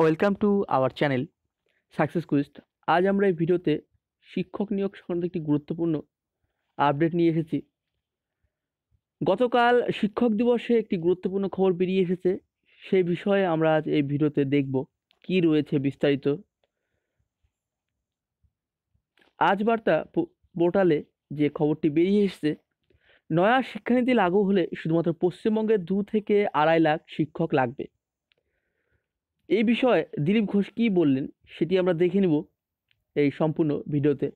welcome to our channel success quest আজ আমরা এই ভিডিওতে শিক্ষক নিয়োগ সংক্রান্ত একটি গুরুত্বপূর্ণ আপডেট নিয়ে এসেছি গতকাল শিক্ষক দিবসে একটি গুরুত্বপূর্ণ খবর বেরিয়ে এসেছে সেই বিষয়ে আমরা আজ এই ভিডিওতে দেখব কি রয়েছে বিস্তারিত আজ বার্তা পোর্টালে যে খবরটি বেরিয়ে এসেছে নয়া শিক্ষানীতি লাগু হলে শুধুমাত্র পশ্চিমবঙ্গের দু থেকে আড়াই লাখ শিক্ষক লাগবে এই বিষয়ে দিলীপ ঘোষ কী বললেন সেটি আমরা দেখে নেব এই সম্পূর্ণ ভিডিওতে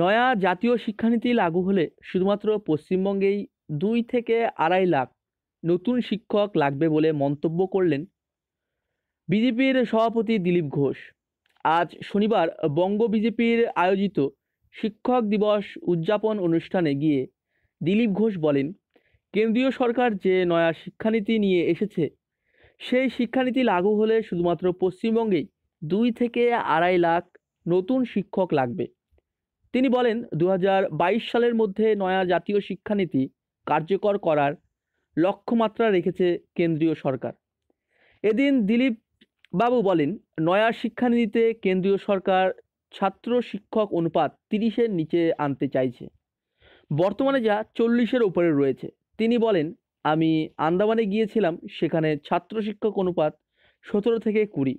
নয়া জাতীয় শিক্ষানীতি লাগু হলে শুধুমাত্র পশ্চিমবঙ্গেই দুই থেকে আড়াই লাখ নতুন শিক্ষক লাগবে বলে মন্তব্য করলেন বিজেপির সভাপতি দিলীপ ঘোষ আজ শনিবার বঙ্গ বিজেপির আয়োজিত শিক্ষক দিবস উদযাপন অনুষ্ঠানে গিয়ে দিলীপ ঘোষ বলেন কেন্দ্রীয় সরকার যে নয়া শিক্ষানীতি নিয়ে এসেছে সেই শিক্ষানীতি লাগু হলে শুধুমাত্র পশ্চিমবঙ্গেই দুই থেকে আড়াই লাখ নতুন শিক্ষক লাগবে তিনি বলেন দু সালের মধ্যে নয়া জাতীয় শিক্ষানীতি কার্যকর করার লক্ষ্যমাত্রা রেখেছে কেন্দ্রীয় সরকার এদিন দিলীপ বাবু বলেন নয়া শিক্ষানীতিতে কেন্দ্রীয় সরকার ছাত্র শিক্ষক অনুপাত তিরিশের নিচে আনতে চাইছে বর্তমানে যা চল্লিশের উপরে রয়েছে তিনি বলেন আমি আন্দামানে গিয়েছিলাম সেখানে ছাত্র শিক্ষক অনুপাত সতেরো থেকে কুড়ি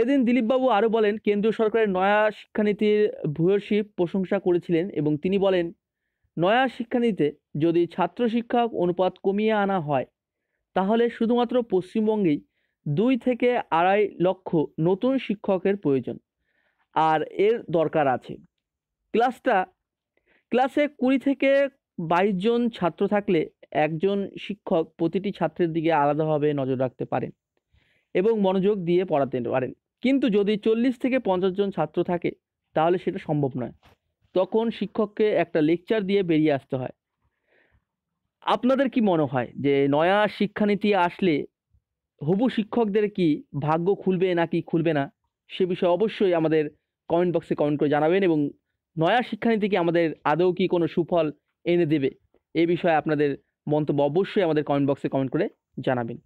এদিন দিলীপবাবু আরও বলেন কেন্দ্রীয় সরকারের নয়া শিক্ষানীতির ভূয়সী প্রশংসা করেছিলেন এবং তিনি বলেন নয়া শিক্ষানীতিতে যদি ছাত্র শিক্ষক অনুপাত কমিয়ে আনা হয় তাহলে শুধুমাত্র পশ্চিমবঙ্গেই দুই থেকে আড়াই লক্ষ নতুন শিক্ষকের প্রয়োজন আর এর দরকার আছে ক্লাসটা ক্লাসে কুড়ি থেকে বাইশ জন ছাত্র থাকলে একজন শিক্ষক প্রতিটি ছাত্রের দিকে আলাদাভাবে নজর রাখতে পারেন এবং মনোযোগ দিয়ে পড়াতে পারেন কিন্তু যদি চল্লিশ থেকে পঞ্চাশ জন ছাত্র থাকে তাহলে সেটা সম্ভব নয় তখন শিক্ষককে একটা লেকচার দিয়ে বেরিয়ে আসতে হয় আপনাদের কি মনে হয় যে নয়া শিক্ষানীতি আসলে হবু শিক্ষকদের কি ভাগ্য খুলবে নাকি খুলবে না সে বিষয়ে অবশ্যই আমাদের কমেন্ট বক্সে কমেন্ট করে জানাবেন এবং নয়া শিক্ষানীতি কি আমাদের আদৌ কি কোনো সুফল এনে দেবে এ বিষয়ে আপনাদের মন্তব্য অবশ্যই আমাদের কমেন্ট বক্সে কমেন্ট করে জানাবেন